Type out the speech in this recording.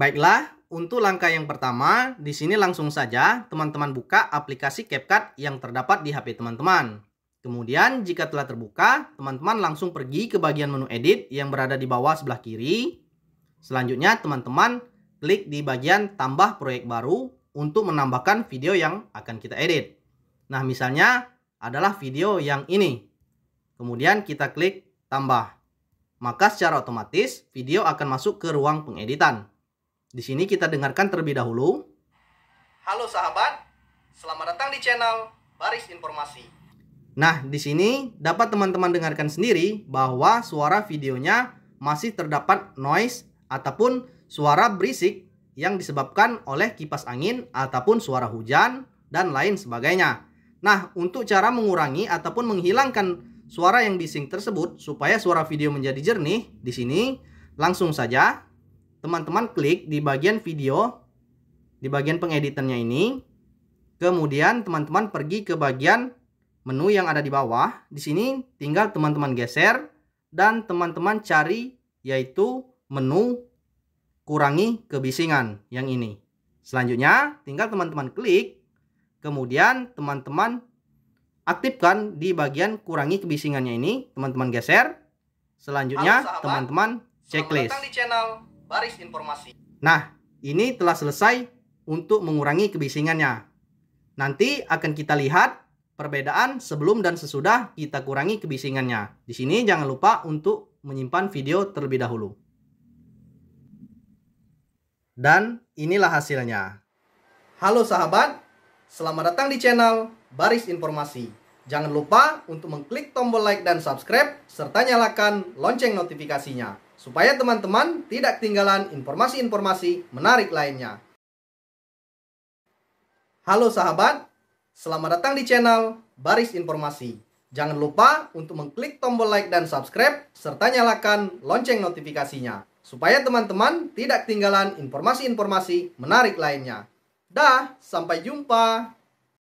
Baiklah, untuk langkah yang pertama, di sini langsung saja teman-teman buka aplikasi CapCut yang terdapat di HP teman-teman. Kemudian jika telah terbuka, teman-teman langsung pergi ke bagian menu edit yang berada di bawah sebelah kiri. Selanjutnya teman-teman klik di bagian tambah proyek baru untuk menambahkan video yang akan kita edit. Nah misalnya adalah video yang ini. Kemudian kita klik tambah. Maka secara otomatis video akan masuk ke ruang pengeditan. Di sini kita dengarkan terlebih dahulu. Halo sahabat, selamat datang di channel Baris Informasi. Nah, di sini dapat teman-teman dengarkan sendiri bahwa suara videonya masih terdapat noise ataupun suara berisik yang disebabkan oleh kipas angin ataupun suara hujan dan lain sebagainya. Nah, untuk cara mengurangi ataupun menghilangkan suara yang bising tersebut supaya suara video menjadi jernih, di sini langsung saja teman-teman klik di bagian video, di bagian pengeditannya ini. Kemudian teman-teman pergi ke bagian menu yang ada di bawah. Di sini tinggal teman-teman geser dan teman-teman cari yaitu menu kurangi kebisingan yang ini. Selanjutnya tinggal teman-teman klik, kemudian teman-teman aktifkan di bagian kurangi kebisingannya ini. Teman-teman geser. Selanjutnya teman-teman checklist baris informasi. Nah, ini telah selesai untuk mengurangi kebisingannya. Nanti akan kita lihat perbedaan sebelum dan sesudah kita kurangi kebisingannya. Di sini jangan lupa untuk menyimpan video terlebih dahulu. Dan inilah hasilnya. Halo sahabat, selamat datang di channel Baris Informasi. Jangan lupa untuk mengklik tombol like dan subscribe, serta nyalakan lonceng notifikasinya supaya teman-teman tidak ketinggalan informasi-informasi menarik lainnya. Halo sahabat, selamat datang di channel Baris Informasi. Jangan lupa untuk mengklik tombol like dan subscribe, serta nyalakan lonceng notifikasinya, supaya teman-teman tidak ketinggalan informasi-informasi menarik lainnya. Dah, sampai jumpa!